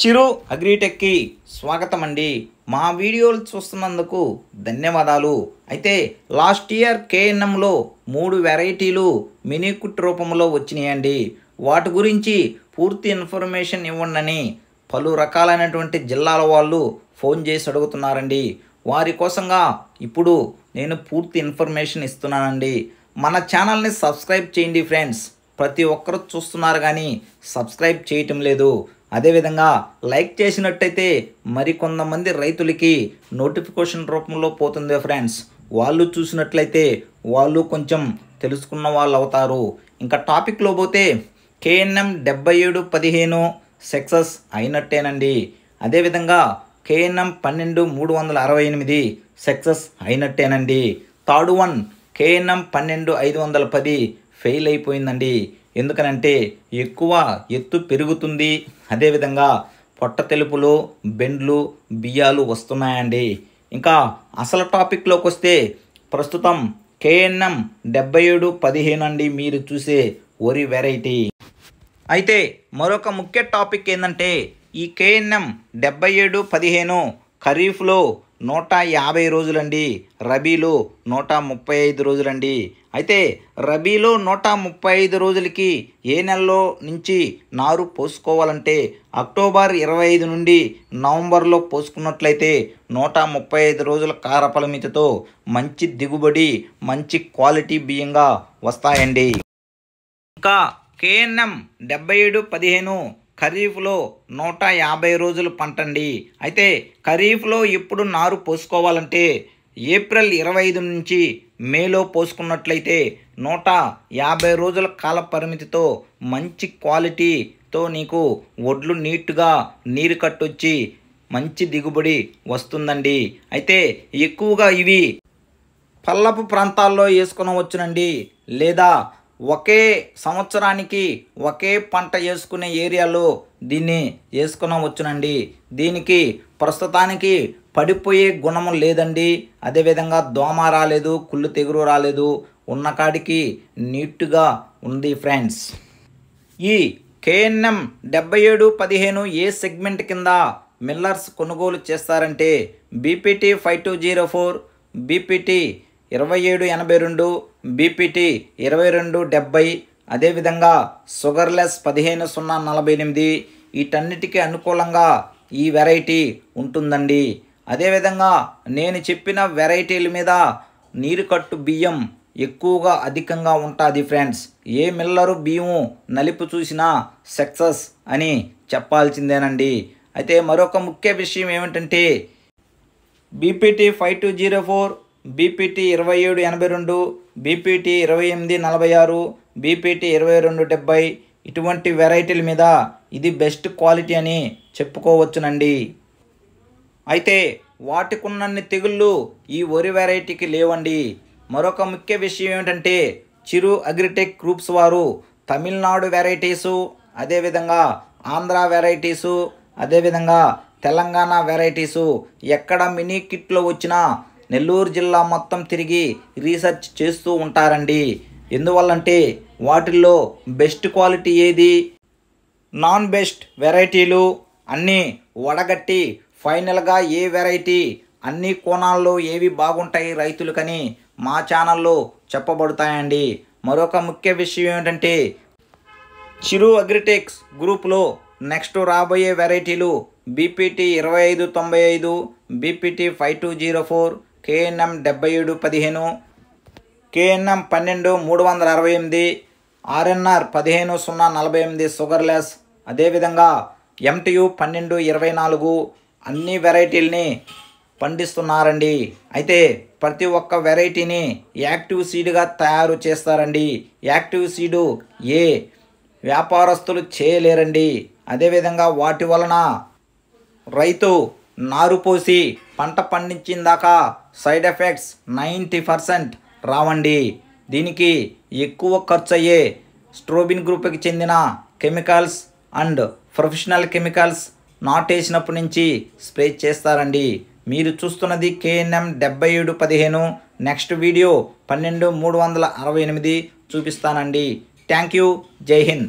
చిరు అగ్రిటెక్కి స్వాగతం అండి మా వీడియోలు చూస్తున్నందుకు ధన్యవాదాలు అయితే లాస్ట్ ఇయర్ కేఎన్ఎంలో మూడు వెరైటీలు మినీ కుట్ రూపంలో వచ్చినాయండి వాటి గురించి పూర్తి ఇన్ఫర్మేషన్ ఇవ్వండి పలు రకాలైనటువంటి జిల్లాల వాళ్ళు ఫోన్ చేసి అడుగుతున్నారండి వారి కోసంగా ఇప్పుడు నేను పూర్తి ఇన్ఫర్మేషన్ ఇస్తున్నానండి మన ఛానల్ని సబ్స్క్రైబ్ చేయండి ఫ్రెండ్స్ ప్రతి ఒక్కరు చూస్తున్నారు కానీ సబ్స్క్రైబ్ చేయటం లేదు అదేవిధంగా లైక్ చేసినట్టయితే మరికొంతమంది రైతులకి నోటిఫికేషన్ రూపంలో పోతుంది ఫ్రెండ్స్ వాళ్ళు చూసినట్లయితే వాళ్ళు కొంచెం తెలుసుకున్న వాళ్ళు అవుతారు ఇంకా టాపిక్లో పోతే కేఎన్ఎం డెబ్బై ఏడు పదిహేను సక్సెస్ అయినట్టేనండి అదేవిధంగా కేఎన్ఎం పన్నెండు మూడు వందల అరవై ఎనిమిది సక్సెస్ అయినట్టేనండి థర్డ్ వన్ కేఎన్ఎం పన్నెండు ఐదు వందల పది ఫెయిల్ అయిపోయిందండి ఎందుకనంటే ఎక్కువ ఎత్తు పెరుగుతుంది అదేవిధంగా పొట్ట తెలుపులు బెండ్లు బియ్యాలు వస్తున్నాయండి ఇంకా అసలు టాపిక్లోకి వస్తే ప్రస్తుతం కేఎన్ఎం డెబ్బై ఏడు పదిహేను అండి మీరు చూసే వరి వెరైటీ అయితే మరొక ముఖ్య టాపిక్ ఏంటంటే ఈ కేఎన్ఎం డెబ్బై ఏడు పదిహేను ఖరీఫ్లో నూట యాభై రోజులండి రబీలో నూట ముప్పై ఐదు రోజులండి అయితే రబీలో నూట ముప్పై ఐదు రోజులకి ఏ నెలలో నుంచి నారు పోసుకోవాలంటే అక్టోబర్ ఇరవై ఐదు నుండి నవంబర్లో పోసుకున్నట్లయితే నూట ముప్పై ఐదు రోజుల కారపలమితతో మంచి దిగుబడి మంచి క్వాలిటీ బియ్యంగా వస్తాయండి ఇంకా కేఎన్ఎం డెబ్బై ఏడు పదిహేను ఖరీఫ్లో నూట యాభై రోజులు పంటండి అయితే ఖరీఫ్లో ఎప్పుడు నారు పోసుకోవాలంటే ఏప్రిల్ ఇరవై ఐదు నుంచి మేలో పోసుకున్నట్లయితే నూట యాభై రోజుల కాల పరిమితితో మంచి క్వాలిటీతో నీకు ఒడ్లు నీట్గా నీరు కట్టొచ్చి మంచి దిగుబడి వస్తుందండి అయితే ఎక్కువగా ఇవి పల్లపు ప్రాంతాల్లో వచ్చునండి లేదా ఒకే సంవత్సరానికి ఒకే పంట వేసుకునే ఏరియాలో దీన్ని వేసుకునవచ్చునండి దీనికి ప్రస్తుతానికి పడిపోయే గుణము లేదండి అదేవిధంగా దోమ రాలేదు కుళ్ళు తెగురు రాలేదు ఉన్న కాడికి నీట్గా ఉంది ఫ్రెండ్స్ ఈ కేఎన్ఎం డెబ్బై ఏడు పదిహేను ఏ సెగ్మెంట్ కింద మిల్లర్స్ కొనుగోలు చేస్తారంటే BPT five two zero four BPT ఇరవై ఏడు ఎనభై రెండు బీపీటీ ఇరవై రెండు డెబ్బై అదేవిధంగా షుగర్లెస్ పదిహేను సున్నా నలభై ఎనిమిది వీటన్నిటికీ అనుకూలంగా ఈ వెరైటీ ఉంటుందండి అదేవిధంగా నేను చెప్పిన వెరైటీల మీద నీరు కట్టు బియ్యం ఎక్కువగా అధికంగా ఉంటుంది ఫ్రెండ్స్ ఏ మిల్లరు బియ్యము నలుపు చూసినా సక్సెస్ అని చెప్పాల్సిందేనండి అయితే మరొక ముఖ్య విషయం ఏమిటంటే BPT five two zero four BPT ఇరవై ఏడు ఎనభై రెండు బీపీటీ ఇరవై ఎనిమిది నలభై ఆరు బీపీటీ ఇరవై రెండు డెబ్బై ఇటువంటి వెరైటీల మీద ఇది బెస్ట్ క్వాలిటీ అని చెప్పుకోవచ్చునండి అయితే వాటికున్నన్ని తెగుళ్ళు ఈ వరి వెరైటీకి లేవండి మరొక ముఖ్య విషయం ఏమిటంటే చిరు అగ్రిటెక్ గ్రూప్స్ వారు తమిళనాడు వెరైటీసు అదేవిధంగా ఆంధ్ర వెరైటీసు అదేవిధంగా తెలంగాణ వెరైటీసు ఎక్కడ మినీ కిట్లో వచ్చినా నెల్లూరు జిల్లా మొత్తం తిరిగి రీసెర్చ్ చేస్తూ ఉంటారండి ఎందువల్లంటే వాటిల్లో బెస్ట్ క్వాలిటీ ఏది నాన్ బెస్ట్ వెరైటీలు అన్నీ వడగట్టి ఫైనల్గా ఏ వెరైటీ అన్ని కోణాల్లో ఏవి బాగుంటాయి రైతులకని మా ఛానల్లో చెప్పబడతాయండి మరొక ముఖ్య విషయం ఏంటంటే చిరు అగ్రిటెక్స్ గ్రూప్లో నెక్స్ట్ రాబోయే వెరైటీలు బీపీటీ ఇరవై ఐదు తొంభై ఐదు BPT five two zero four KNM డెబ్బై ఏడు పదిహేను కేఎన్ఎం పన్నెండు మూడు వందల అరవై ఎనిమిది ఆర్ఎన్ఆర్ పదిహేను సున్నా నలభై ఎనిమిది షుగర్లెస్ అదేవిధంగా ఎంటియు పన్నెండు ఇరవై నాలుగు అన్ని వెరైటీలని పండిస్తున్నారండి అయితే ప్రతి ఒక్క వెరైటీని యాక్టివ్ సీడ్గా తయారు చేస్తారండి యాక్టివ్ సీడు ఏ వ్యాపారస్తులు చేయలేరండి అదేవిధంగా వాటి వలన రైతు నారుపోసి పంట పండించిందాకా సైడ్ ఎఫెక్ట్స్ నైంటీ పర్సెంట్ రావండి దీనికి ఎక్కువ ఖర్చు అయ్యే స్ట్రోబిన్ గ్రూప్కి చెందిన కెమికల్స్ అండ్ ప్రొఫెషనల్ కెమికల్స్ నాటేసినప్పటి నుంచి స్ప్రే చేస్తారండి మీరు చూస్తున్నది కేఎన్ఎం డెబ్బై ఏడు పదిహేను నెక్స్ట్ వీడియో పన్నెండు మూడు వందల అరవై ఎనిమిది చూపిస్తానండి థ్యాంక్ యూ జై హింద్